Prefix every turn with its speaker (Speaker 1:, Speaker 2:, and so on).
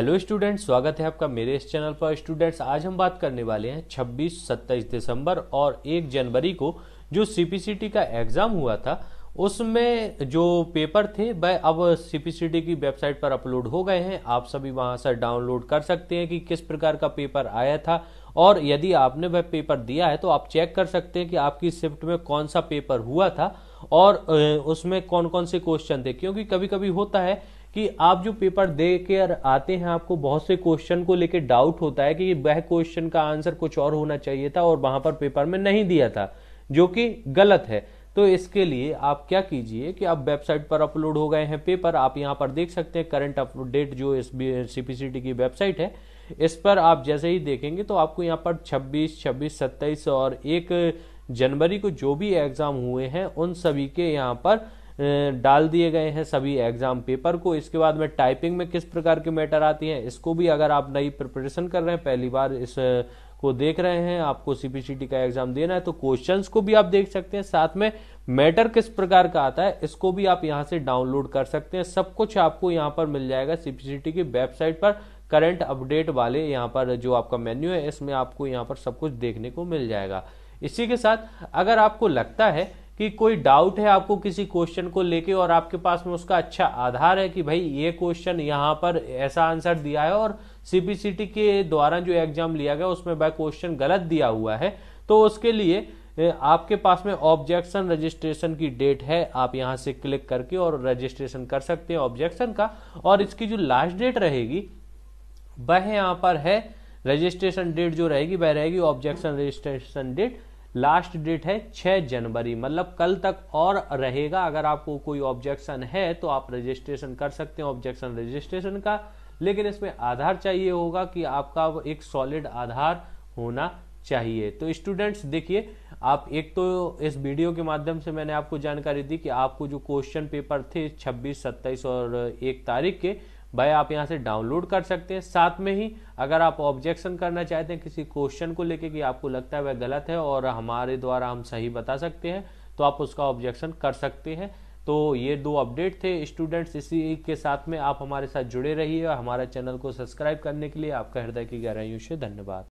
Speaker 1: hello students स्वागत है आपका मेरे इस चैनल पर स्टूडेंट्स आज हम बात करने वाले हैं 26, 27 दिसंबर और 1 जनवरी को जो सीपीसीटी का एग्ज़ाम हुआ था उसमें जो पेपर थे वह अब सीपीसीटी की वेबसाइट पर अपलोड हो गए हैं आप सभी वहां से डाउनलोड कर सकते हैं कि किस प्रकार का पेपर आया था और यदि आपने वह पेपर दिया है तो आप चेक कर सकते हैं कि आपकी शिफ्ट में कौन सा पेपर हुआ था और उसमें कौन कौन से क्वेश्चन थे क्योंकि कभी कभी होता है कि आप जो पेपर दे के आते हैं आपको बहुत से क्वेश्चन को लेकर डाउट होता है कि वह क्वेश्चन का आंसर कुछ और होना चाहिए था और वहां पर पेपर में नहीं दिया था जो कि गलत है तो इसके लिए आप क्या कीजिए कि आप वेबसाइट पर अपलोड हो गए हैं पेपर आप यहाँ पर देख सकते हैं करंट अपडेट जो एस सीपीसीटी की वेबसाइट है इस पर आप जैसे ही देखेंगे तो आपको यहाँ पर 26, 26, 27 और एक जनवरी को जो भी एग्जाम हुए हैं उन सभी के यहाँ पर डाल दिए गए हैं सभी एग्जाम पेपर को इसके बाद में टाइपिंग में किस प्रकार की मैटर आती है इसको भी अगर आप नई प्रिपरेशन कर रहे हैं पहली बार इस को देख रहे हैं आपको सीपीसीटी का एग्जाम देना है तो क्वेश्चंस को भी आप देख सकते हैं साथ में मैटर किस प्रकार का आता है इसको भी आप यहां से डाउनलोड कर सकते हैं सब कुछ आपको यहां पर मिल जाएगा सीपीसीटी की वेबसाइट पर करंट अपडेट वाले यहाँ पर जो आपका मेन्यू है इसमें आपको यहाँ पर सब कुछ देखने को मिल जाएगा इसी के साथ अगर आपको लगता है कि कोई डाउट है आपको किसी क्वेश्चन को लेके और आपके पास में उसका अच्छा आधार है कि भाई ये क्वेश्चन यहाँ पर ऐसा आंसर दिया है और सीबीसीटी के द्वारा जो एग्जाम लिया गया उसमें भाई क्वेश्चन गलत दिया हुआ है तो उसके लिए आपके पास में ऑब्जेक्शन रजिस्ट्रेशन की डेट है आप यहाँ से क्लिक करके और रजिस्ट्रेशन कर सकते हैं ऑब्जेक्शन का और इसकी जो लास्ट डेट रहेगी वह यहाँ पर है रजिस्ट्रेशन डेट जो रहेगी वह रहेगी objection registration date last date है 6 जनवरी मतलब कल तक और रहेगा अगर आपको कोई ऑब्जेक्शन है तो आप रजिस्ट्रेशन कर सकते हैं ऑब्जेक्शन रजिस्ट्रेशन का लेकिन इसमें आधार चाहिए होगा कि आपका एक सॉलिड आधार होना चाहिए तो स्टूडेंट्स देखिए आप एक तो इस वीडियो के माध्यम से मैंने आपको जानकारी दी कि आपको जो क्वेश्चन पेपर थे 26, 27 और एक तारीख के भाई आप यहाँ से डाउनलोड कर सकते हैं साथ में ही अगर आप ऑब्जेक्शन करना चाहते हैं किसी क्वेश्चन को लेके कि आपको लगता है वह गलत है और हमारे द्वारा हम सही बता सकते हैं तो आप उसका ऑब्जेक्शन कर सकते हैं तो ये दो अपडेट थे स्टूडेंट्स इसी के साथ में आप हमारे साथ जुड़े रहिए और हमारे चैनल को सब्सक्राइब करने के लिए आपका हृदय की गहराइयों से धन्यवाद